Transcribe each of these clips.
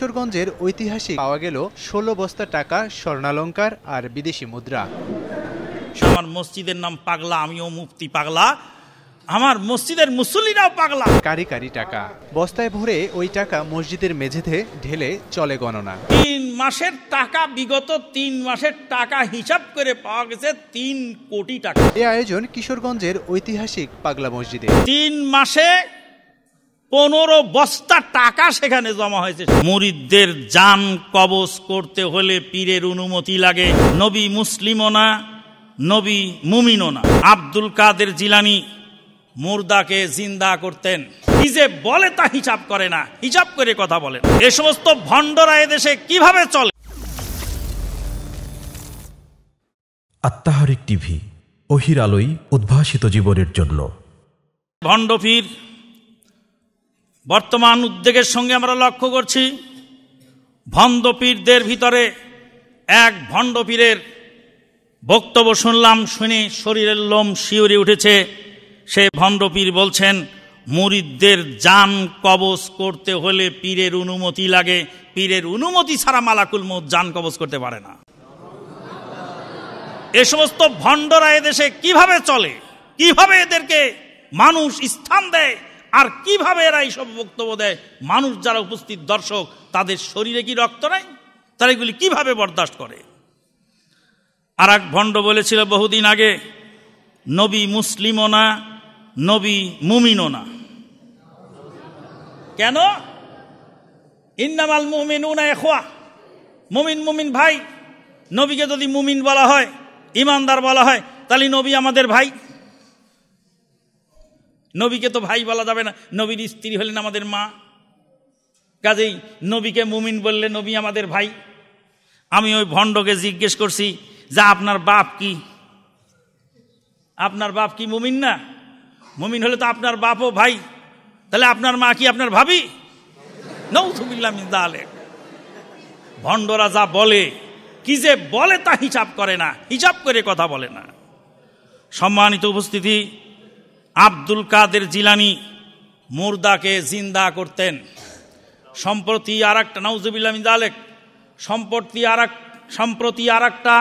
কিশোরগঞ্জের ঐতিহাসিক পাওয়া গেল ষোলো বস্তা টাকা স্বর্ণালঙ্কার আর বিদেশি মুদ্রা আমার মসজিদের নাম পাগলা আমিও মুফতি পাগলা আমার মসজিদের মুসল্লিরাও পাগলা কারি কারি টাকা বস্তায় ভরে ওই টাকা মসজিদের মেঝেতে ঢেলে চলে গণনা তিন মাসের টাকা বিগত তিন মাসের টাকা হিসাব করে পাওয়া গেছে তিন কোটি টাকা এই আয়োজন কিশোরগঞ্জের ঐতিহাসিক পাগলা মসজিদে তিন মাসে পনেরো বস্তা টাকা সেখানে জমা হয়েছে মুরিদদের যান কবচ করতে হলে পীরের অনুমতি লাগে নবী মুসলিমও না নবী মুমিনও না আব্দুল কাদের জিলানি মুর্দাকে জিন্দা করতেন কি যে বলে তা হিসাব করে না হিসাব করে কথা বলেন এ সমস্ত ভণ্ডরা দেশে কিভাবে চলে আত্মাহারিক টিভি অহির আলোই উদ্ভাসিত জীবনের জন্য ভণ্ডফির বর্তমান উদ্বেগের সঙ্গে আমরা লক্ষ্য করছি ভণ্ডপীরদের ভিতরে এক ভণ্ডপীরের বক্তব্য শুনলাম শুনে শরীরের লোম শিউরে উঠেছে সে ভণ্ডপীর বলছেন মুরিদদের যান কবজ করতে হলে পীরের অনুমতি লাগে পীরের অনুমতি ছাড়া মালাকুল মত যান কবজ করতে পারে না এ সমস্ত ভণ্ডরা এদেশে কিভাবে চলে কিভাবে এদেরকে মানুষ স্থান দেয় আর কিভাবে এরা এইসব বক্তব্য দেয় মানুষ যারা উপস্থিত দর্শক তাদের শরীরে কি রক্ত নাই তারা এগুলি কীভাবে বরদাস্ত করে আর এক ভণ্ড বলেছিল বহুদিন আগে নবী মুসলিমও না নবী মুমিনও না কেন ইন্নামাল মুমিন উনা এখোয়া মুমিন মুমিন ভাই নবীকে যদি মুমিন বলা হয় ইমানদার বলা হয় তাহলে নবী আমাদের ভাই নবীকে তো ভাই বলা যাবে না নবীর স্ত্রী হলেন আমাদের মা কাজেই নবীকে মুমিন বললে নবী আমাদের ভাই আমি ওই ভণ্ডকে জিজ্ঞেস করছি যা আপনার বাপ কি আপনার বাপ কি মুমিন না মুমিন হলে তো আপনার বাপও ভাই তাহলে আপনার মা কি আপনার ভাবি নৌথুবিল্লাম দালে ভণ্ডরা যা বলে কি যে বলে তা হিসাব করে না হিসাব করে কথা বলে না সম্মানিত উপস্থিতি আব্দুল কাদের জিলানি মুর্দাকে জিন্দা করতেন সম্প্রতি আর একটা নৌজুবিল্লাম জালেক সম্প্রতি আর সম্প্রতি আর একটা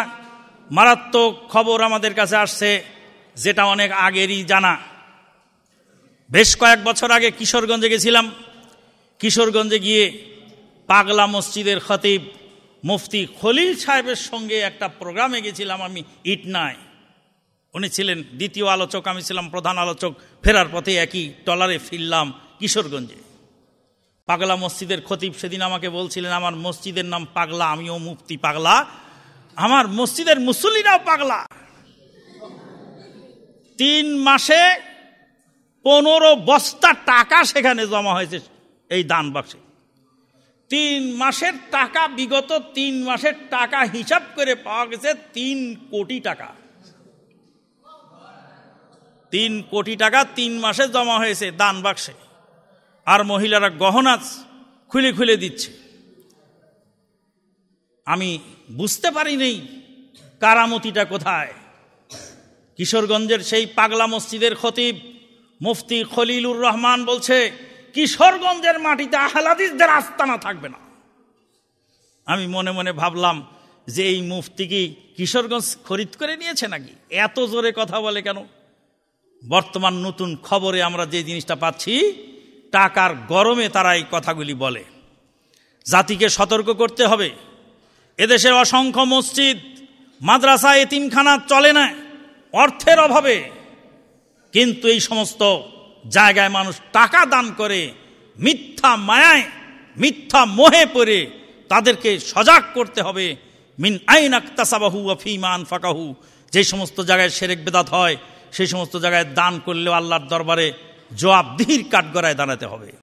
মারাত্মক খবর আমাদের কাছে আসছে যেটা অনেক আগেরই জানা বেশ কয়েক বছর আগে কিশোরগঞ্জে গেছিলাম কিশোরগঞ্জে গিয়ে পাগলা মসজিদের খতিব মুফতি খলিল সাহেবের সঙ্গে একটা প্রোগ্রামে গেছিলাম আমি ইটনায় উনি ছিলেন দ্বিতীয় আলোচক আমি ছিলাম প্রধান আলোচক ফেরার পথে একই টলারে ফিরলাম কিশোরগঞ্জে পাগলা মসজিদের খতিব সেদিন আমাকে বলছিলেন আমার মসজিদের নাম পাগলা আমিও মুফতি পাগলা আমার মসজিদের মুসল্লিরাও পাগলা তিন মাসে পনেরো বস্তা টাকা সেখানে জমা হয়েছে এই দান বাক্সে তিন মাসের টাকা বিগত তিন মাসের টাকা হিসাব করে পাওয়া গেছে তিন কোটি টাকা তিন কোটি টাকা তিন মাসে জমা হয়েছে দান বাক্সে আর মহিলারা গহনা খুলে খুলে দিচ্ছে আমি বুঝতে পারি নেই কারামতিটা কোথায় কিশোরগঞ্জের সেই পাগলা মসজিদের খতিব মুফতি খলিলুর রহমান বলছে কিশোরগঞ্জের মাটিতে আহলাদিসদের আস্তানা থাকবে না আমি মনে মনে ভাবলাম যে এই মুফতি কি কিশোরগঞ্জ খরিদ করে নিয়েছে নাকি এত জোরে কথা বলে কেন বর্তমান নতুন খবরে আমরা যে জিনিসটা পাচ্ছি টাকার গরমে তারা এই কথাগুলি বলে জাতিকে সতর্ক করতে হবে এদেশের অসংখ্য মসজিদ মাদ্রাসা এতিমখানা চলে না অর্থের অভাবে কিন্তু এই সমস্ত জায়গায় মানুষ টাকা দান করে মিথ্যা মায়ায় মিথ্যা মোহে পড়ে তাদেরকে সজাগ করতে হবে মিন আইন আক্তাসাবাহু আফিমান ফাকাহু যে সমস্ত জায়গায় সেরেক বেদাত হয় সেই সমস্ত জায়গায় দান করলেও আল্লাহর দরবারে জবাবদিহির কাঠগড়ায় দাঁড়াতে হবে